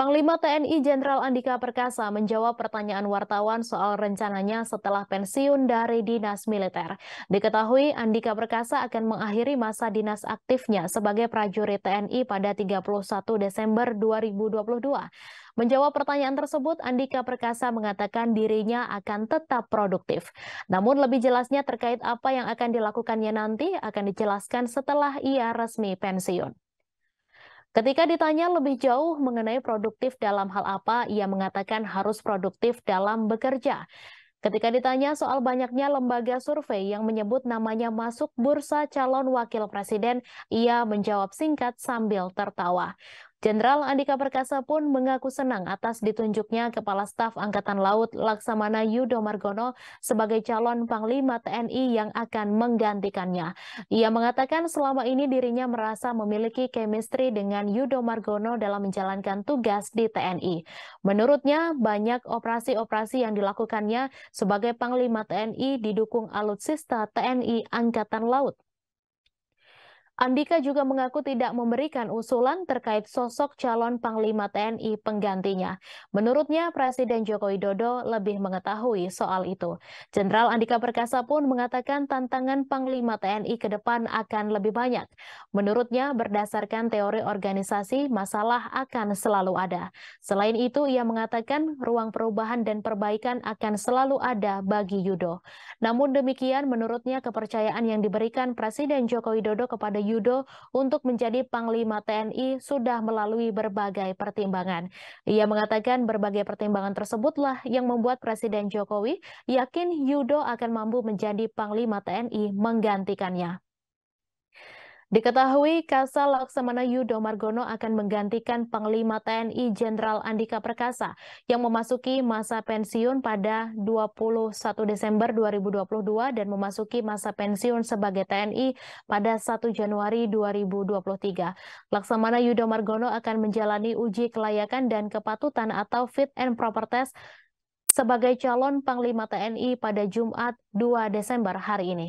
Panglima TNI Jenderal Andika Perkasa menjawab pertanyaan wartawan soal rencananya setelah pensiun dari dinas militer. Diketahui Andika Perkasa akan mengakhiri masa dinas aktifnya sebagai prajurit TNI pada 31 Desember 2022. Menjawab pertanyaan tersebut, Andika Perkasa mengatakan dirinya akan tetap produktif. Namun lebih jelasnya terkait apa yang akan dilakukannya nanti akan dijelaskan setelah ia resmi pensiun. Ketika ditanya lebih jauh mengenai produktif dalam hal apa, ia mengatakan harus produktif dalam bekerja. Ketika ditanya soal banyaknya lembaga survei yang menyebut namanya masuk bursa calon wakil presiden, ia menjawab singkat sambil tertawa. Jenderal Andika Perkasa pun mengaku senang atas ditunjuknya Kepala Staf Angkatan Laut Laksamana Yudo Margono sebagai calon Panglima TNI yang akan menggantikannya. Ia mengatakan selama ini dirinya merasa memiliki chemistry dengan Yudo Margono dalam menjalankan tugas di TNI. Menurutnya, banyak operasi-operasi yang dilakukannya sebagai Panglima TNI didukung alutsista TNI Angkatan Laut. Andika juga mengaku tidak memberikan usulan terkait sosok calon Panglima TNI penggantinya. Menurutnya, Presiden Joko Widodo lebih mengetahui soal itu. Jenderal Andika Perkasa pun mengatakan tantangan Panglima TNI ke depan akan lebih banyak. Menurutnya, berdasarkan teori organisasi, masalah akan selalu ada. Selain itu, ia mengatakan ruang perubahan dan perbaikan akan selalu ada bagi Yudo. Namun demikian, menurutnya kepercayaan yang diberikan Presiden Joko Widodo kepada Yudo untuk menjadi Panglima TNI sudah melalui berbagai pertimbangan. Ia mengatakan berbagai pertimbangan tersebutlah yang membuat Presiden Jokowi yakin Yudo akan mampu menjadi Panglima TNI menggantikannya. Diketahui Kasal Laksamana Yudo Margono akan menggantikan Panglima TNI Jenderal Andika Perkasa yang memasuki masa pensiun pada 21 Desember 2022 dan memasuki masa pensiun sebagai TNI pada 1 Januari 2023. Laksamana Yudo Margono akan menjalani uji kelayakan dan kepatutan atau fit and proper test sebagai calon Panglima TNI pada Jumat 2 Desember hari ini.